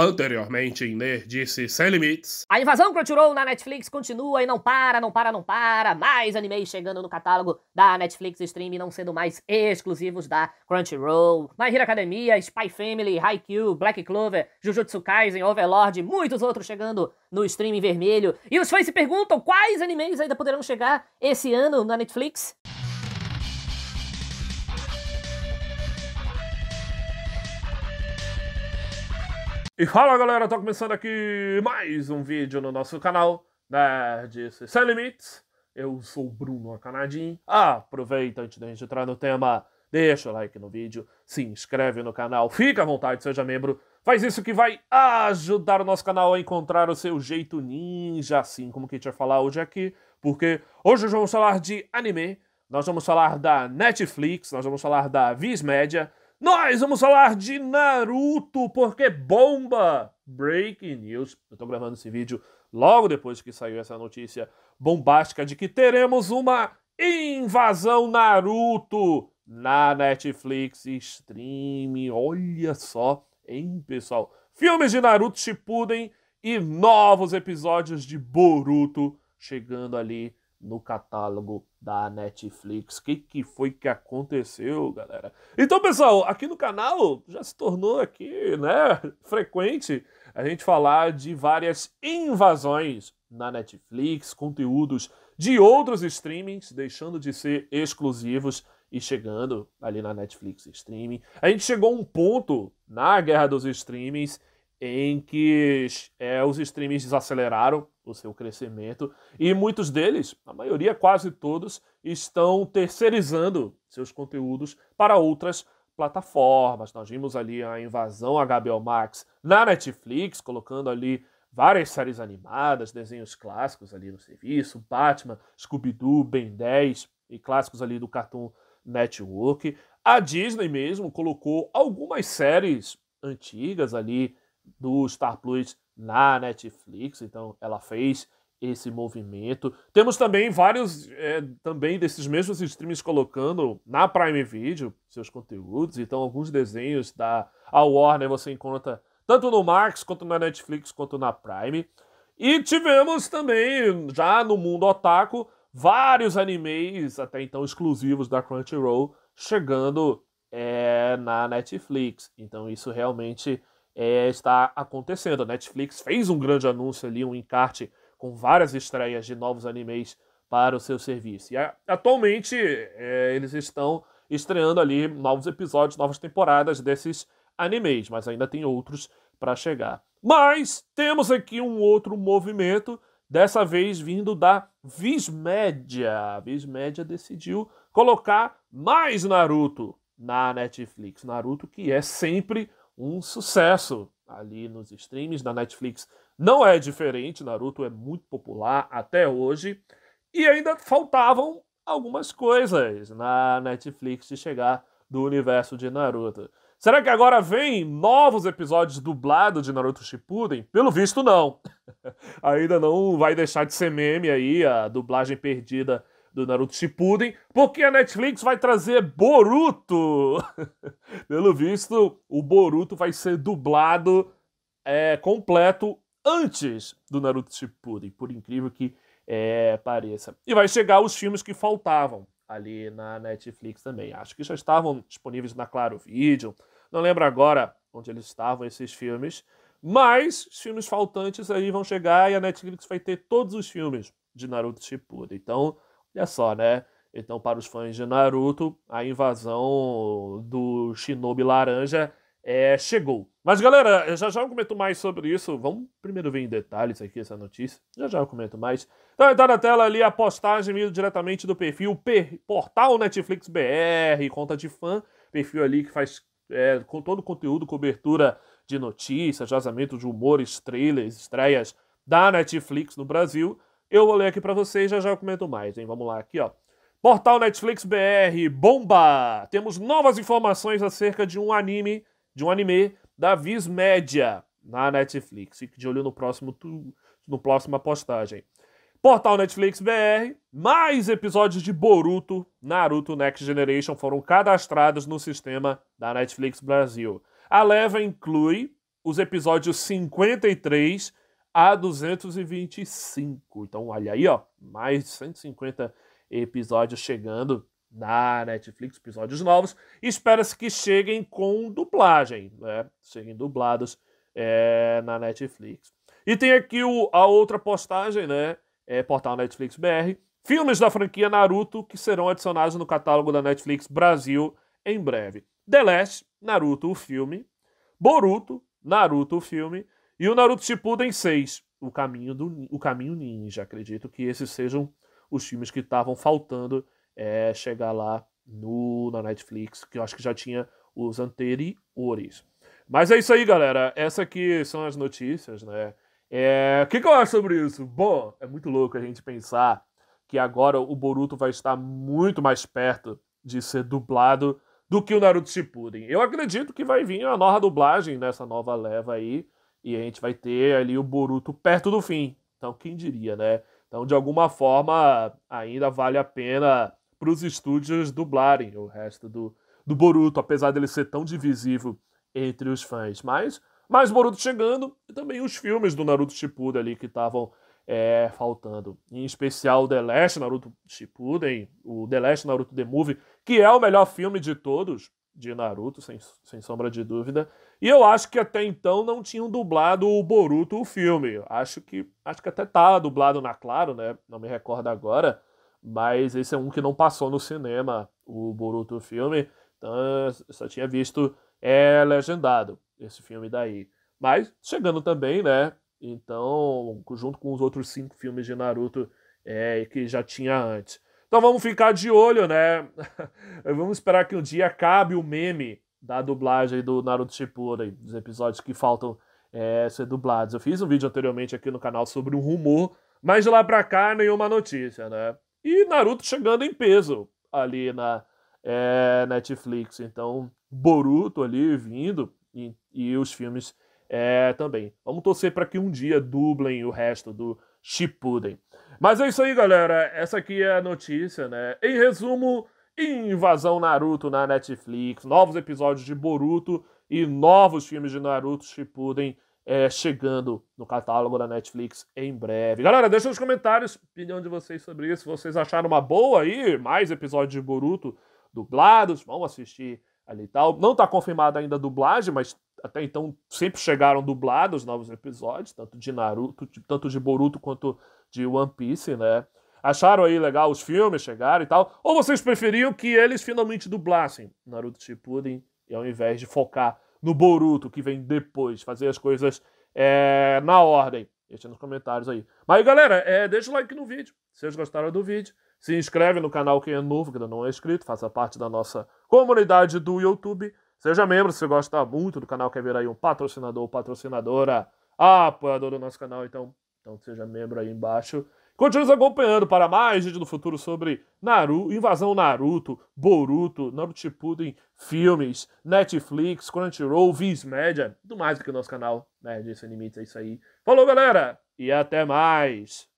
Anteriormente em Ner disse Sem Limites. A invasão Crunchyroll na Netflix continua e não para, não para, não para. Mais animes chegando no catálogo da Netflix Stream, não sendo mais exclusivos da Crunchyroll. My Hero Academia, Spy Family, Haikyuu, Black Clover, Jujutsu Kaisen, Overlord, muitos outros chegando no Stream vermelho. E os fãs se perguntam quais animes ainda poderão chegar esse ano na Netflix. E fala galera, tô começando aqui mais um vídeo no nosso canal Nerds Sem Limites. Eu sou o Bruno Acanadinho Aproveita antes de entrar no tema, deixa o like no vídeo, se inscreve no canal, fica à vontade, seja membro. Faz isso que vai ajudar o nosso canal a encontrar o seu jeito ninja, assim como que tinha falar hoje aqui, porque hoje vamos falar de anime, nós vamos falar da Netflix, nós vamos falar da Viz Media, nós vamos falar de Naruto, porque bomba! Breaking news. Eu tô gravando esse vídeo logo depois que saiu essa notícia bombástica de que teremos uma invasão Naruto na Netflix Stream. Olha só, hein, pessoal? Filmes de Naruto Shippuden e novos episódios de Boruto chegando ali no catálogo da Netflix. O que, que foi que aconteceu, galera? Então, pessoal, aqui no canal já se tornou aqui, né, frequente a gente falar de várias invasões na Netflix, conteúdos de outros streamings deixando de ser exclusivos e chegando ali na Netflix streaming. A gente chegou a um ponto na guerra dos streamings em que é, os streamings desaceleraram o seu crescimento e muitos deles, a maioria, quase todos, estão terceirizando seus conteúdos para outras plataformas. Nós vimos ali a invasão HBO Max na Netflix, colocando ali várias séries animadas, desenhos clássicos ali no serviço, Batman, Scooby-Doo, Ben 10 e clássicos ali do Cartoon Network. A Disney mesmo colocou algumas séries antigas ali do Star Plus na Netflix, então ela fez esse movimento. Temos também vários é, também desses mesmos streams colocando na Prime Video seus conteúdos, então alguns desenhos da a Warner você encontra tanto no Max, quanto na Netflix, quanto na Prime. E tivemos também, já no mundo otaku, vários animes até então exclusivos da Crunchyroll chegando é, na Netflix. Então isso realmente é, está acontecendo. A Netflix fez um grande anúncio ali, um encarte com várias estreias de novos animes para o seu serviço. E a, atualmente é, eles estão estreando ali novos episódios, novas temporadas desses animes, mas ainda tem outros para chegar. Mas temos aqui um outro movimento, dessa vez vindo da Vismédia. A Vismédia decidiu colocar mais Naruto na Netflix. Naruto que é sempre um sucesso ali nos streams da Netflix. Não é diferente, Naruto é muito popular até hoje. E ainda faltavam algumas coisas na Netflix de chegar do universo de Naruto. Será que agora vem novos episódios dublados de Naruto Shippuden? Pelo visto, não. Ainda não vai deixar de ser meme aí a dublagem perdida do Naruto Shippuden, porque a Netflix vai trazer Boruto. Pelo visto, o Boruto vai ser dublado é, completo antes do Naruto Shippuden, por incrível que é, pareça. E vai chegar os filmes que faltavam ali na Netflix também. Acho que já estavam disponíveis na Claro Video. Não lembro agora onde eles estavam esses filmes, mas os filmes faltantes aí vão chegar e a Netflix vai ter todos os filmes de Naruto Shippuden. Então, Olha é só, né? Então, para os fãs de Naruto, a invasão do Shinobi Laranja é, chegou. Mas, galera, já já eu comento mais sobre isso. Vamos primeiro ver em detalhes aqui essa notícia. Já já eu comento mais. Então, está na tela ali a postagem vindo diretamente do perfil per Portal Netflix BR, conta de fã. Perfil ali que faz é, com todo o conteúdo, cobertura de notícias, vazamento de humores, trailers, estreias da Netflix no Brasil. Eu vou ler aqui para vocês, já já eu comento mais, hein? Vamos lá aqui, ó. Portal Netflix BR, bomba! Temos novas informações acerca de um anime, de um anime da Viz Média na Netflix. Fique de olho no próximo tu, no próxima postagem. Portal Netflix BR, mais episódios de Boruto, Naruto Next Generation foram cadastrados no sistema da Netflix Brasil. A leva inclui os episódios 53 a 225. Então, olha aí, ó, mais de 150 episódios chegando na Netflix, episódios novos. Espera-se que cheguem com dublagem, né? Cheguem dublados é, na Netflix. E tem aqui o, a outra postagem, né? É, portal Netflix BR. Filmes da franquia Naruto que serão adicionados no catálogo da Netflix Brasil em breve. The Last, Naruto, o filme. Boruto, Naruto, o filme. E o Naruto Shippuden 6, o caminho, do, o caminho ninja. Acredito que esses sejam os filmes que estavam faltando é, chegar lá no, na Netflix, que eu acho que já tinha os anteriores. Mas é isso aí, galera. Essas aqui são as notícias, né? É... O que, que eu acho sobre isso? Bom, é muito louco a gente pensar que agora o Boruto vai estar muito mais perto de ser dublado do que o Naruto Shippuden. Eu acredito que vai vir uma nova dublagem nessa nova leva aí e a gente vai ter ali o Boruto perto do fim. Então, quem diria, né? Então, de alguma forma, ainda vale a pena para os estúdios dublarem o resto do, do Boruto, apesar dele ser tão divisivo entre os fãs. Mas, mais Boruto chegando e também os filmes do Naruto Shippuden ali que estavam é, faltando. Em especial The Last Naruto Shippuden, o The Last Naruto The Movie, que é o melhor filme de todos, de Naruto, sem, sem sombra de dúvida. E eu acho que até então não tinham dublado o Boruto o filme. Acho que acho que até tá dublado na Claro, né? Não me recordo agora, mas esse é um que não passou no cinema, o Boruto o filme. Então eu só tinha visto é legendado esse filme daí. Mas chegando também, né? Então, junto com os outros cinco filmes de Naruto é, que já tinha antes. Então vamos ficar de olho, né? vamos esperar que um dia acabe o meme da dublagem do Naruto Shippuden, dos episódios que faltam é, ser dublados. Eu fiz um vídeo anteriormente aqui no canal sobre um rumor, mas de lá pra cá nenhuma notícia, né? E Naruto chegando em peso ali na é, Netflix. Então, Boruto ali vindo e, e os filmes é, também. Vamos torcer para que um dia dublem o resto do Shippuden. Mas é isso aí, galera. Essa aqui é a notícia, né? Em resumo, invasão Naruto na Netflix, novos episódios de Boruto e novos filmes de Naruto Shippuden é, chegando no catálogo da Netflix em breve. Galera, deixa nos comentários a opinião de vocês sobre isso. Vocês acharam uma boa aí? Mais episódios de Boruto dublados? Vão assistir ali e tal. Não está confirmada ainda a dublagem, mas até então sempre chegaram dublados novos episódios, tanto de Naruto, tanto de Boruto quanto de One Piece, né? Acharam aí legal os filmes, chegaram e tal? Ou vocês preferiam que eles finalmente dublassem Naruto Shippuden e ao invés de focar no Boruto, que vem depois, fazer as coisas é, na ordem? Deixa nos comentários aí. Mas galera, é, deixa o like no vídeo, se vocês gostaram do vídeo. Se inscreve no canal quem é novo, que ainda não é inscrito, faça parte da nossa comunidade do YouTube. Seja membro se você gosta muito do canal, quer ver aí um patrocinador ou patrocinadora, apoiador do nosso canal, então então seja membro aí embaixo. Continue nos acompanhando para mais vídeo no futuro sobre Naruto, Invasão Naruto, Boruto, Naruto Shippuden, filmes, Netflix, Crunchyroll, Viz Média, tudo mais do que o nosso canal, né, de Sem Limites, é isso aí. Falou, galera, e até mais!